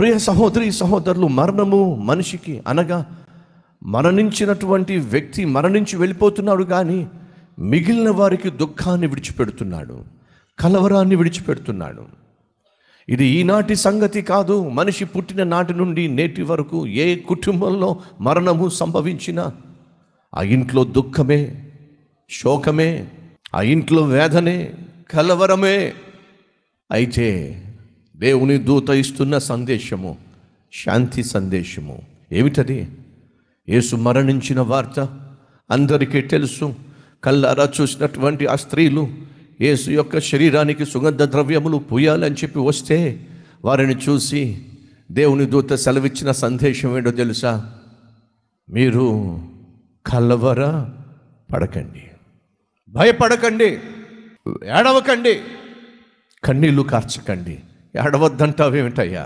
ప్రియ సహోదరి సహోదరులు మరణము మనిషికి అనగా మరణించినటువంటి వ్యక్తి మరణించి వెళ్ళిపోతున్నాడు కానీ మిగిలిన వారికి దుఃఖాన్ని విడిచిపెడుతున్నాడు కలవరాన్ని విడిచిపెడుతున్నాడు ఇది ఈనాటి సంగతి కాదు మనిషి పుట్టిన నాటి నుండి నేటి వరకు ఏ కుటుంబంలో మరణము సంభవించినా ఆ ఇంట్లో దుఃఖమే శోకమే ఆ ఇంట్లో వేదనే కలవరమే అయితే దేవుని దూత ఇస్తున్న సందేశము శాంతి సందేశము ఏమిటది యేసు మరణించిన వార్త అందరికీ తెలుసు కల్లారా చూసినటువంటి ఆ స్త్రీలు యేసు యొక్క శరీరానికి సుగంధ ద్రవ్యములు పూయాలని చెప్పి వస్తే వారిని చూసి దేవుని దూత సెలవిచ్చిన సందేశం ఏంటో తెలుసా మీరు కలవర పడకండి భయపడకండి ఏడవకండి కన్నీళ్లు కార్చకండి ఏమిటయ్యా ఏడవద్దంటావేమిటయ్యా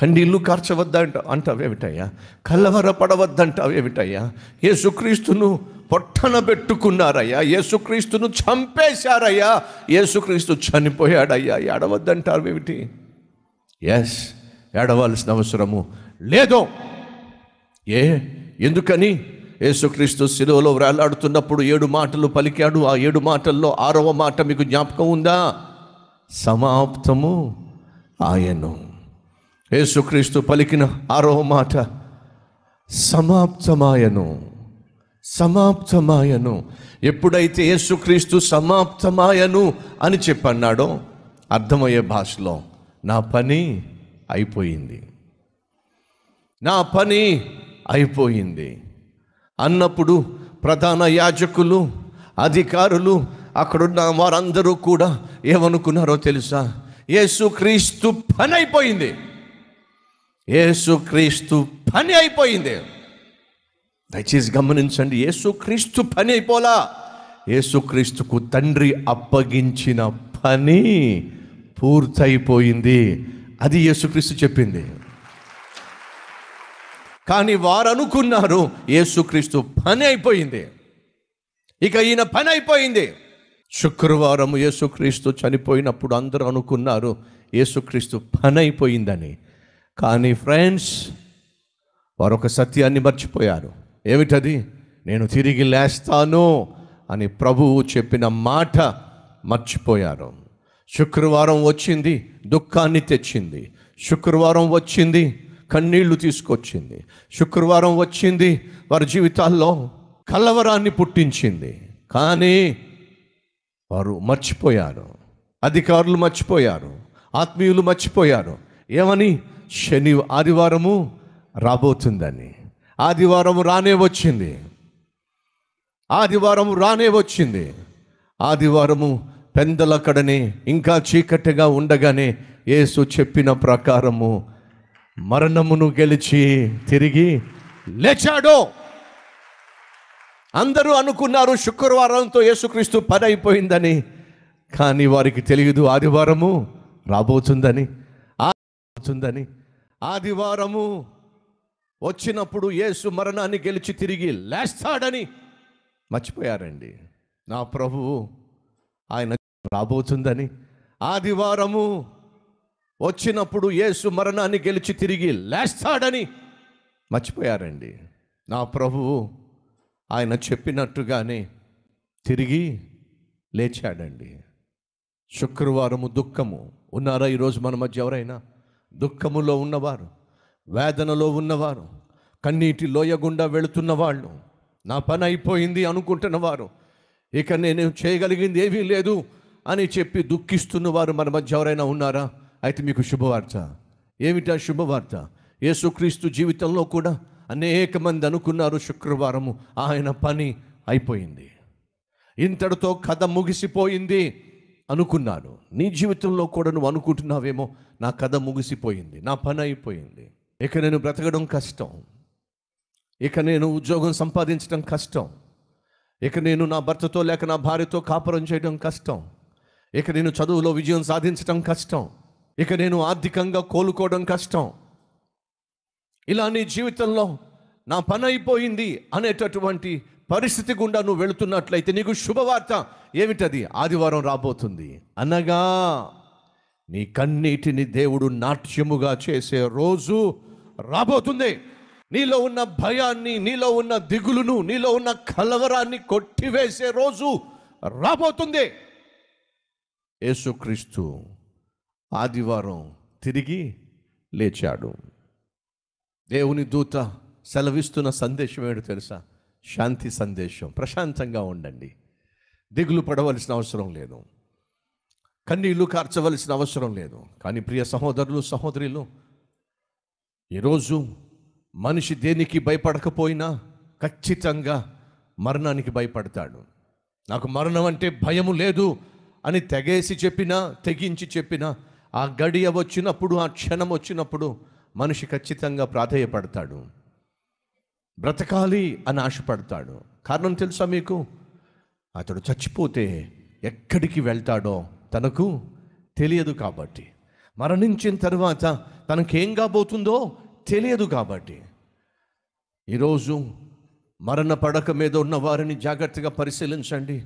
కండిల్లు కార్చవద్ద అంటావేమిటయ్యా ఏ యేసుక్రీస్తును పొట్టన పెట్టుకున్నారయ్యా యేసుక్రీస్తును చంపేశారయ్యా యేసుక్రీస్తు చనిపోయాడయ్యా ఏమిటి ఎస్ ఏడవలసిన అవసరము లేదో ఏ ఎందుకని యేసుక్రీస్తు శిలువలో వ్రేలాడుతున్నప్పుడు ఏడు మాటలు పలికాడు ఆ ఏడు మాటల్లో ఆరవ మాట మీకు జ్ఞాపకం ఉందా సమాప్తము ఆయను యేసుక్రీస్తు పలికిన ఆరో మాట సమాప్తమాయను సమాప్తమాయను ఎప్పుడైతే యేసుక్రీస్తు సమాప్తమాయను అని చెప్పన్నాడో అర్థమయ్యే భాషలో నా పని అయిపోయింది నా పని అయిపోయింది అన్నప్పుడు ప్రధాన యాజకులు అధికారులు అక్కడున్న వారందరూ కూడా ఏమనుకున్నారో తెలుసా యేసుక్రీస్తు పని అయిపోయింది యేసుక్రీస్తు పని అయిపోయింది దయచేసి గమనించండి యేసుక్రీస్తు పని అయిపోలా యేసుక్రీస్తుకు తండ్రి అప్పగించిన పని పూర్తయిపోయింది అది యేసుక్రీస్తు చెప్పింది కానీ వారు అనుకున్నారు యేసుక్రీస్తు పని అయిపోయింది ఇక ఈయన పని అయిపోయింది శుక్రవారం యేసుక్రీస్తు చనిపోయినప్పుడు అందరూ అనుకున్నారు యేసుక్రీస్తు పని అయిపోయిందని కానీ ఫ్రెండ్స్ వారు ఒక సత్యాన్ని మర్చిపోయారు ఏమిటది నేను తిరిగి లేస్తాను అని ప్రభువు చెప్పిన మాట మర్చిపోయారు శుక్రవారం వచ్చింది దుఃఖాన్ని తెచ్చింది శుక్రవారం వచ్చింది కన్నీళ్లు తీసుకొచ్చింది శుక్రవారం వచ్చింది వారి జీవితాల్లో కలవరాన్ని పుట్టించింది కానీ వారు మర్చిపోయారు అధికారులు మర్చిపోయారు ఆత్మీయులు మర్చిపోయారు ఏమని శని ఆదివారము రాబోతుందని ఆదివారం రానే వచ్చింది ఆదివారం రానే వచ్చింది ఆదివారము పెందలక్కడనే ఇంకా చీకటిగా ఉండగానే యేసు చెప్పిన ప్రకారము మరణమును గెలిచి తిరిగి లేచాడో అందరూ అనుకున్నారు శుక్రవారంతో యేసుక్రీస్తు పని అయిపోయిందని కానీ వారికి తెలియదు ఆదివారము రాబోతుందని రాబోతుందని ఆదివారము వచ్చినప్పుడు యేసు మరణాన్ని గెలిచి తిరిగి లేస్తాడని మర్చిపోయారండి నా ప్రభువు ఆయన రాబోతుందని ఆదివారము వచ్చినప్పుడు యేసు మరణాన్ని గెలిచి తిరిగి లేస్తాడని మర్చిపోయారండి నా ప్రభువు ఆయన చెప్పినట్టుగానే తిరిగి లేచాడండి శుక్రవారము దుఃఖము ఉన్నారా ఈరోజు మన మధ్య ఎవరైనా దుఃఖములో ఉన్నవారు వేదనలో ఉన్నవారు కన్నీటి లోయగుండా వెళుతున్న వాళ్ళు నా పని అయిపోయింది అనుకుంటున్న వారు ఇక నేను చేయగలిగింది ఏమీ లేదు అని చెప్పి దుఃఖిస్తున్నవారు మన మధ్య ఎవరైనా ఉన్నారా అయితే మీకు శుభవార్త ఏమిటా శుభవార్త యేసుక్రీస్తు జీవితంలో కూడా అనేక మంది అనుకున్నారు శుక్రవారము ఆయన పని అయిపోయింది ఇంతటితో కథ ముగిసిపోయింది అనుకున్నాను నీ జీవితంలో కూడా నువ్వు అనుకుంటున్నావేమో నా కథ ముగిసిపోయింది నా పని అయిపోయింది ఇక నేను బ్రతకడం కష్టం ఇక నేను ఉద్యోగం సంపాదించడం కష్టం ఇక నేను నా భర్తతో లేక నా భార్యతో కాపురం చేయడం కష్టం ఇక నేను చదువులో విజయం సాధించడం కష్టం ఇక నేను ఆర్థికంగా కోలుకోవడం కష్టం ఇలా నీ జీవితంలో నా పని అయిపోయింది అనేటటువంటి పరిస్థితి గుండా నువ్వు వెళుతున్నట్లయితే నీకు శుభవార్త ఏమిటది ఆదివారం రాబోతుంది అనగా నీ కన్నీటిని దేవుడు నాట్యముగా చేసే రోజు రాబోతుంది నీలో ఉన్న భయాన్ని నీలో ఉన్న దిగులును నీలో ఉన్న కలవరాన్ని కొట్టివేసే రోజు రాబోతుంది యేసుక్రీస్తు ఆదివారం తిరిగి లేచాడు దేవుని దూత సెలవిస్తున్న సందేశం ఏమిటో తెలుసా శాంతి సందేశం ప్రశాంతంగా ఉండండి దిగులు పడవలసిన అవసరం లేదు కన్నీళ్ళు కార్చవలసిన అవసరం లేదు కానీ ప్రియ సహోదరులు సహోదరులు ఈరోజు మనిషి దేనికి భయపడకపోయినా ఖచ్చితంగా మరణానికి భయపడతాడు నాకు మరణం అంటే భయము లేదు అని తెగేసి చెప్పినా తెగించి చెప్పినా ఆ గడియ వచ్చినప్పుడు ఆ క్షణం వచ్చినప్పుడు మనిషి ఖచ్చితంగా ప్రాధేయపడతాడు బ్రతకాలి అని ఆశపడతాడు కారణం తెలుసా మీకు అతడు చచ్చిపోతే ఎక్కడికి వెళ్తాడో తనకు తెలియదు కాబట్టి మరణించిన తర్వాత తనకేం కాబోతుందో తెలియదు కాబట్టి ఈరోజు మరణ పడక మీద ఉన్న వారిని జాగ్రత్తగా పరిశీలించండి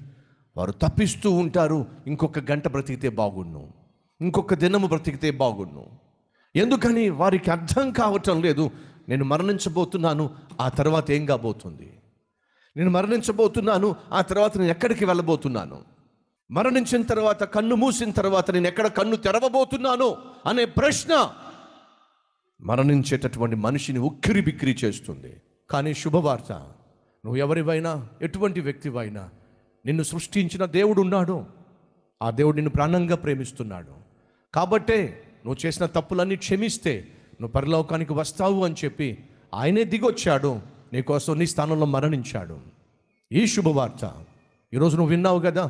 వారు తప్పిస్తూ ఉంటారు ఇంకొక గంట బ్రతికితే బాగుండు ఇంకొక దినము బ్రతికితే బాగుండు ఎందుకని వారికి అర్థం కావటం లేదు నేను మరణించబోతున్నాను ఆ తర్వాత ఏం కాబోతుంది నేను మరణించబోతున్నాను ఆ తర్వాత నేను ఎక్కడికి వెళ్ళబోతున్నాను మరణించిన తర్వాత కన్ను మూసిన తర్వాత నేను ఎక్కడ కన్ను తెరవబోతున్నాను అనే ప్రశ్న మరణించేటటువంటి మనిషిని ఉక్కిరి బిక్కిరి చేస్తుంది కానీ శుభవార్త నువ్వు ఎవరివైనా ఎటువంటి వ్యక్తివైనా నిన్ను సృష్టించిన దేవుడు ఉన్నాడు ఆ దేవుడు నిన్ను ప్రాణంగా ప్రేమిస్తున్నాడు కాబట్టే నువ్వు చేసిన తప్పులన్నీ క్షమిస్తే నువ్వు పరలోకానికి వస్తావు అని చెప్పి ఆయనే దిగొచ్చాడు కోసం నీ స్థానంలో మరణించాడు ఈ శుభవార్త ఈరోజు నువ్వు విన్నావు కదా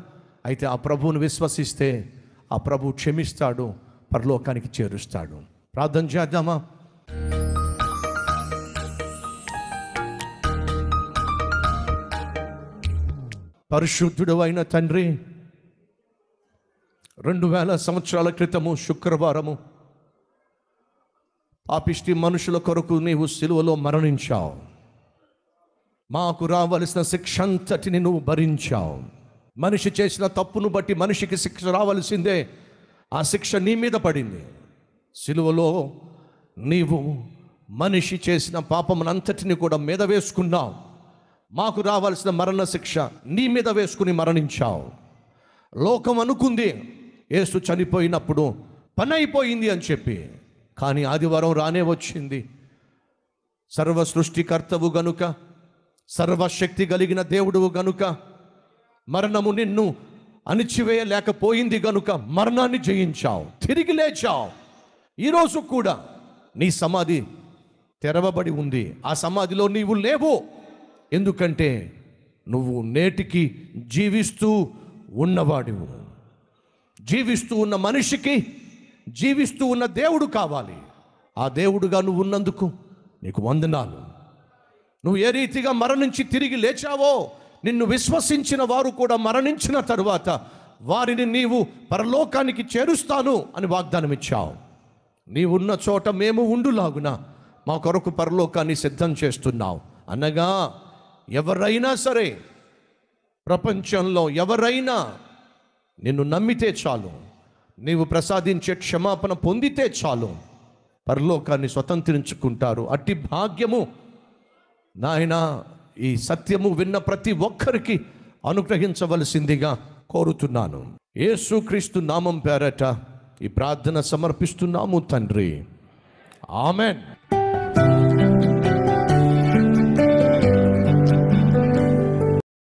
అయితే ఆ ప్రభువును విశ్వసిస్తే ఆ ప్రభు క్షమిస్తాడు పరలోకానికి చేరుస్తాడు ప్రార్థన చేద్దామా పరిశుద్ధుడు అయిన తండ్రి రెండు వేల సంవత్సరాల క్రితము శుక్రవారము పాపిష్టి మనుషుల కొరకు నీవు సిలువలో మరణించావు మాకు రావలసిన శిక్ష అంతటిని నువ్వు భరించావు మనిషి చేసిన తప్పును బట్టి మనిషికి శిక్ష రావాల్సిందే ఆ శిక్ష నీ మీద పడింది సిలువలో నీవు మనిషి చేసిన పాపమునంతటిని కూడా మీద వేసుకున్నావు మాకు రావాల్సిన మరణ శిక్ష నీ మీద వేసుకుని మరణించావు లోకం అనుకుంది ఏసు చనిపోయినప్పుడు పని అయిపోయింది అని చెప్పి కానీ ఆదివారం రానే వచ్చింది సర్వ సృష్టికర్తవు గనుక సర్వశక్తి కలిగిన దేవుడువు గనుక మరణము నిన్ను అణిచివేయలేకపోయింది గనుక మరణాన్ని జయించావు తిరిగి లేచావు ఈరోజు కూడా నీ సమాధి తెరవబడి ఉంది ఆ సమాధిలో నీవు లేవు ఎందుకంటే నువ్వు నేటికి జీవిస్తూ ఉన్నవాడివు జీవిస్తూ ఉన్న మనిషికి జీవిస్తూ ఉన్న దేవుడు కావాలి ఆ దేవుడుగా నువ్వు ఉన్నందుకు నీకు వందనాలు నువ్వు ఏ రీతిగా మరణించి తిరిగి లేచావో నిన్ను విశ్వసించిన వారు కూడా మరణించిన తరువాత వారిని నీవు పరలోకానికి చేరుస్తాను అని వాగ్దానం ఇచ్చావు నీవున్న చోట మేము ఉండులాగున మా కొరకు పరలోకాన్ని సిద్ధం చేస్తున్నావు అనగా ఎవరైనా సరే ప్రపంచంలో ఎవరైనా నిన్ను నమ్మితే చాలు నీవు ప్రసాదించే క్షమాపణ పొందితే చాలు పరలోకాన్ని స్వతంత్రించుకుంటారు అట్టి భాగ్యము నాయన ఈ సత్యము విన్న ప్రతి ఒక్కరికి అనుగ్రహించవలసిందిగా కోరుతున్నాను యేసుక్రీస్తు నామం పేరట ఈ ప్రార్థన సమర్పిస్తున్నాము తండ్రి ఆమెన్